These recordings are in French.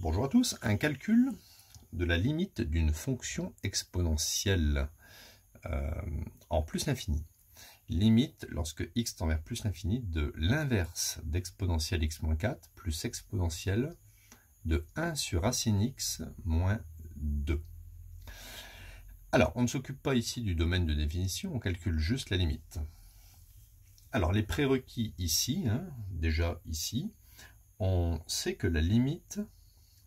Bonjour à tous, un calcul de la limite d'une fonction exponentielle euh, en plus l'infini. Limite lorsque x tend vers plus l'infini de l'inverse d'exponentielle x-4 plus exponentielle de 1 sur racine x moins 2. Alors, on ne s'occupe pas ici du domaine de définition, on calcule juste la limite. Alors, les prérequis ici, hein, déjà ici, on sait que la limite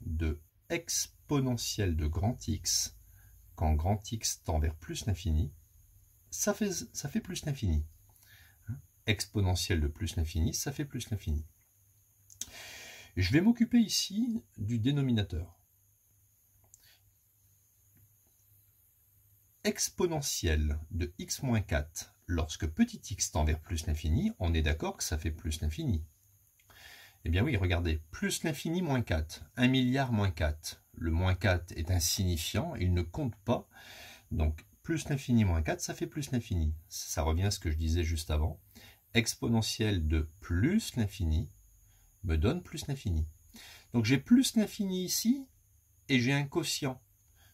de exponentielle de grand X, quand grand X tend vers plus l'infini, ça fait, ça fait plus l'infini. Hein? Exponentielle de plus l'infini, ça fait plus l'infini. Je vais m'occuper ici du dénominateur. Exponentielle de x-4, lorsque petit x tend vers plus l'infini, on est d'accord que ça fait plus l'infini. Eh bien oui, regardez, plus l'infini moins 4, 1 milliard moins 4. Le moins 4 est insignifiant, il ne compte pas. Donc plus l'infini moins 4, ça fait plus l'infini. Ça revient à ce que je disais juste avant. Exponentielle de plus l'infini me donne plus l'infini. Donc j'ai plus l'infini ici et j'ai un quotient.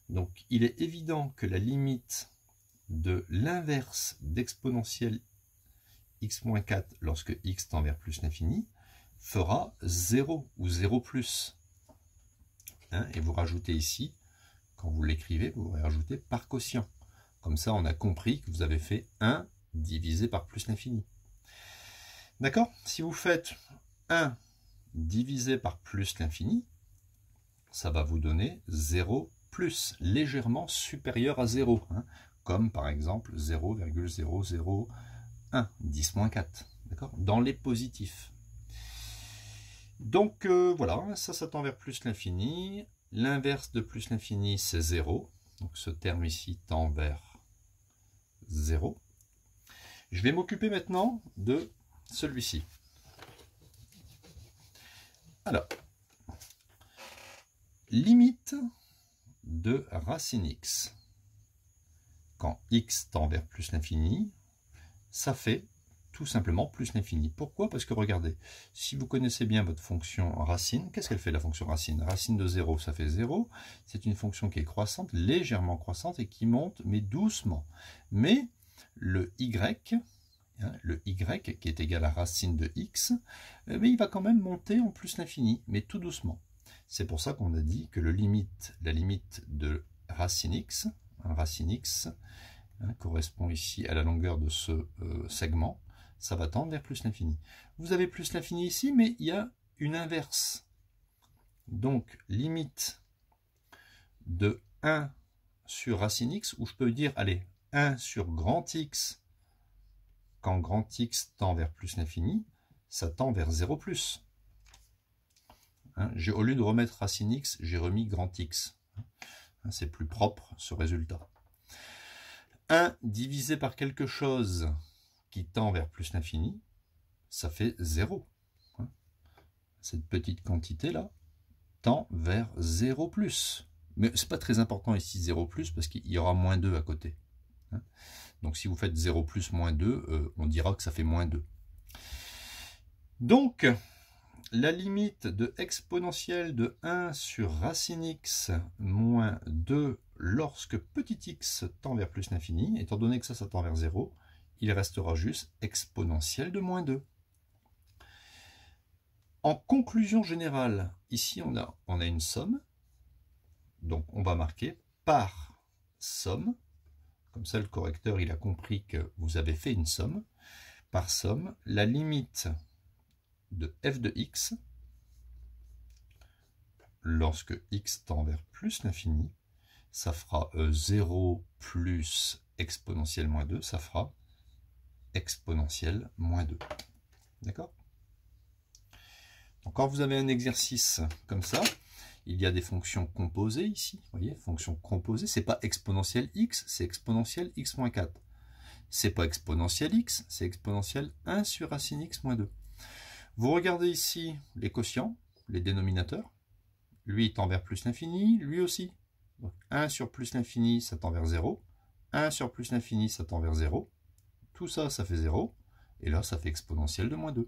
Donc il est évident que la limite de l'inverse d'exponentielle x-4 lorsque x tend vers plus l'infini, fera 0 ou 0 plus. Hein, et vous rajoutez ici, quand vous l'écrivez, vous rajoutez par quotient. Comme ça, on a compris que vous avez fait 1 divisé par plus l'infini. D'accord Si vous faites 1 divisé par plus l'infini, ça va vous donner 0 plus, légèrement supérieur à 0. Hein, comme par exemple 0,001, 10-4. Dans les positifs. Donc euh, voilà, ça, ça tend vers plus l'infini. L'inverse de plus l'infini, c'est 0. Donc ce terme ici tend vers 0. Je vais m'occuper maintenant de celui-ci. Alors, limite de racine x. Quand x tend vers plus l'infini, ça fait tout simplement plus l'infini. Pourquoi Parce que regardez, si vous connaissez bien votre fonction racine, qu'est-ce qu'elle fait la fonction racine Racine de 0, ça fait 0. C'est une fonction qui est croissante, légèrement croissante, et qui monte, mais doucement. Mais le y, hein, le y qui est égal à racine de x, mais eh il va quand même monter en plus l'infini, mais tout doucement. C'est pour ça qu'on a dit que le limite, la limite de racine x, hein, racine x, hein, correspond ici à la longueur de ce euh, segment, ça va tendre vers plus l'infini. Vous avez plus l'infini ici, mais il y a une inverse. Donc, limite de 1 sur racine x, où je peux dire, allez, 1 sur grand x, quand grand x tend vers plus l'infini, ça tend vers 0 plus. Hein, au lieu de remettre racine x, j'ai remis grand x. Hein, c'est plus propre, ce résultat. 1 divisé par quelque chose, qui tend vers plus l'infini, ça fait 0. Hein. Cette petite quantité-là tend vers 0 plus. Mais c'est pas très important ici 0 plus parce qu'il y aura moins 2 à côté. Hein. Donc si vous faites 0 plus moins 2, euh, on dira que ça fait moins 2. Donc, la limite de exponentielle de 1 sur racine x moins 2 lorsque petit x tend vers plus l'infini, étant donné que ça, ça tend vers 0, il restera juste exponentielle de moins 2. En conclusion générale, ici on a, on a une somme, donc on va marquer par somme, comme ça le correcteur il a compris que vous avez fait une somme, par somme, la limite de f de x, lorsque x tend vers plus l'infini, ça fera 0 euh, plus exponentielle moins 2, ça fera exponentielle moins 2. D'accord Donc quand vous avez un exercice comme ça, il y a des fonctions composées ici. Vous voyez, fonction composée, n'est pas exponentielle x, c'est exponentielle x moins 4. Ce n'est pas exponentielle x, c'est exponentielle 1 sur racine x moins 2. Vous regardez ici les quotients, les dénominateurs. Lui tend vers plus l'infini, lui aussi. Donc 1 sur plus l'infini, ça tend vers 0. 1 sur plus l'infini, ça tend vers 0. Tout ça, ça fait 0. Et là, ça fait exponentielle de moins 2.